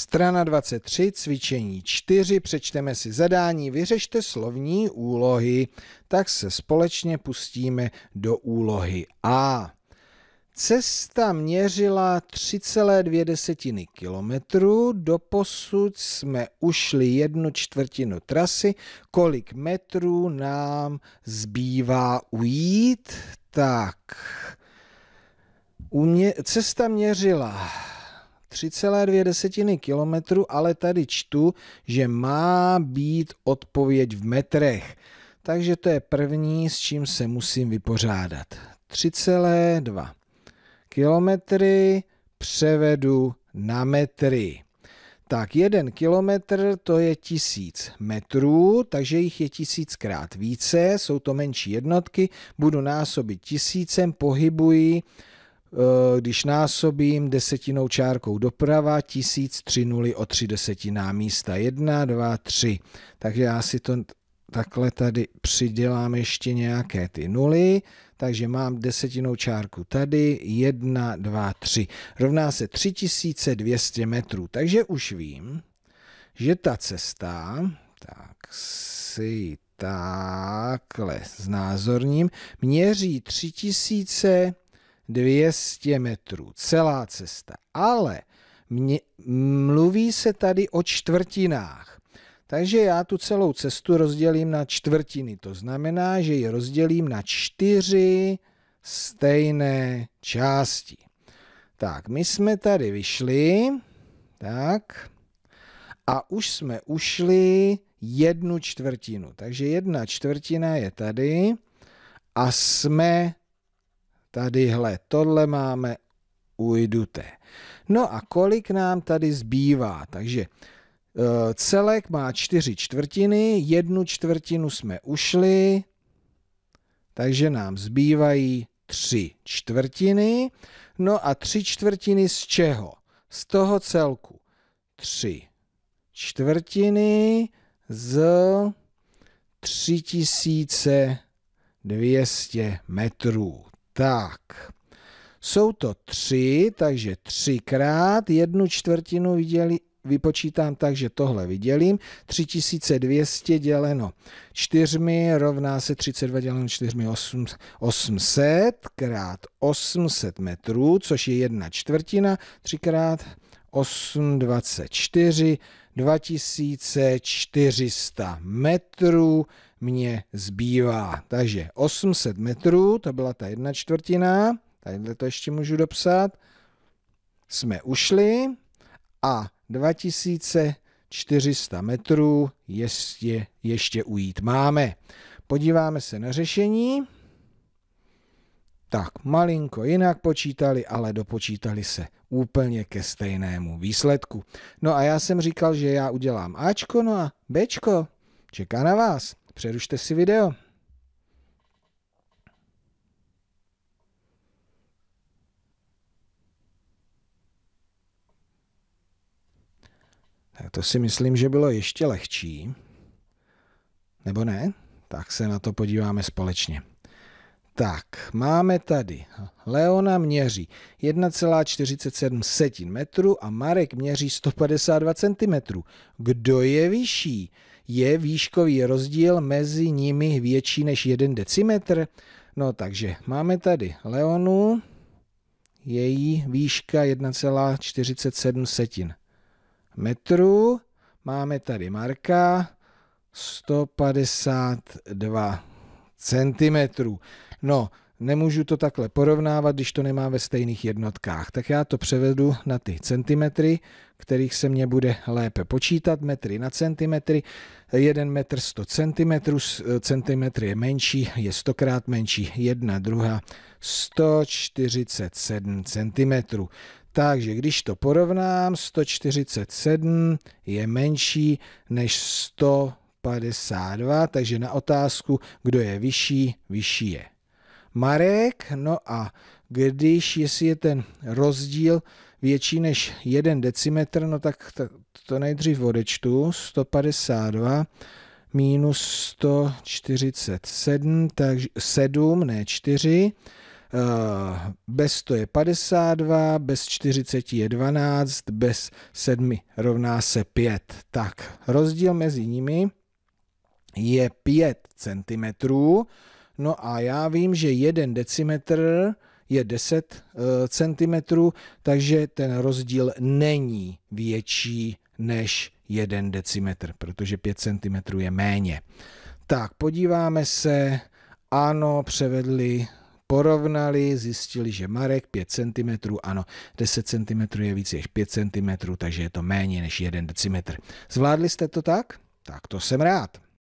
Strana 23, cvičení 4, přečteme si zadání, vyřešte slovní úlohy, tak se společně pustíme do úlohy A. Cesta měřila 3,2 kilometru, doposud jsme ušli jednu čtvrtinu trasy, kolik metrů nám zbývá ujít, tak... Umě... Cesta měřila 3,2 kilometru, ale tady čtu, že má být odpověď v metrech. Takže to je první, s čím se musím vypořádat. 3,2 kilometry převedu na metry. Tak jeden kilometr to je tisíc metrů, takže jich je tisíckrát více, jsou to menší jednotky, budu násobit tisícem, pohybuji Eh, když násobím desetinou čárkou doprava, tisíc tři nuly o tři desetiná místa. jedna dva tři, Takže já si to takhle tady přidělám ještě nějaké ty nuly, takže mám desetinou čárku tady, jedna dva tři. Rovná se 3200 metrů, takže už vím, že ta cesta, tak si takhle znázorním, měří tisíce 200 metrů, celá cesta. Ale mě, mluví se tady o čtvrtinách. Takže já tu celou cestu rozdělím na čtvrtiny. To znamená, že ji rozdělím na čtyři stejné části. Tak, my jsme tady vyšli. Tak. A už jsme ušli jednu čtvrtinu. Takže jedna čtvrtina je tady a jsme Tadyhle, tohle máme, ujdute. No a kolik nám tady zbývá? Takže eh, celek má čtyři čtvrtiny, jednu čtvrtinu jsme ušli, takže nám zbývají tři čtvrtiny. No a tři čtvrtiny z čeho? Z toho celku. Tři čtvrtiny z 3200 metrů. Tak, jsou to tři, takže třikrát jednu čtvrtinu viděli, vypočítám tak, že tohle vydělím. 3200 děleno čtyřmi rovná se 32 děleno čtyřmi 800 krát 800 metrů, což je jedna čtvrtina, třikrát 8, 24, 2400 metrů mě zbývá. Takže 800 metrů, to byla ta jedna čtvrtina, tadyhle to ještě můžu dopsat, jsme ušli a 2400 metrů ještě, ještě ujít máme. Podíváme se na řešení tak malinko jinak počítali, ale dopočítali se úplně ke stejnému výsledku. No a já jsem říkal, že já udělám Ačko, no a Bčko. Čeká na vás. Přerušte si video. Tak to si myslím, že bylo ještě lehčí. Nebo ne? Tak se na to podíváme společně. Tak, máme tady. Leona měří 1,47 setin metru a Marek měří 152 cm. Kdo je vyšší? Je výškový rozdíl mezi nimi větší než 1 decimetr? No takže máme tady Leonu, její výška 1,47 setin metru. Máme tady Marka 152 centimetrů. No, nemůžu to takhle porovnávat, když to nemám ve stejných jednotkách. Tak já to převedu na ty centimetry, kterých se mě bude lépe počítat, metry na centimetry. 1 metr 100 centimetrů, eh, centimetr je menší, je stokrát menší, jedna druhá 147 centimetrů. Takže když to porovnám, 147 je menší než 152, takže na otázku, kdo je vyšší, vyšší je marek. No a když, jestli je ten rozdíl větší než 1 decimetr, no tak to nejdřív odečtu, 152 minus 147, takže 7, ne 4, eh, bez 100 je 52, bez 40 je 12, bez 7 rovná se 5. Tak, rozdíl mezi nimi je 5 centimetrů. No a já vím, že jeden decimetr je 10 eh, cm, takže ten rozdíl není větší než 1 decimetr, protože 5 cm je méně. Tak, podíváme se. Ano, převedli, porovnali, zjistili, že Marek 5 cm, ano, 10 cm je víc než 5 cm, takže je to méně než 1 decimetr. Zvládli jste to tak? Tak to jsem rád.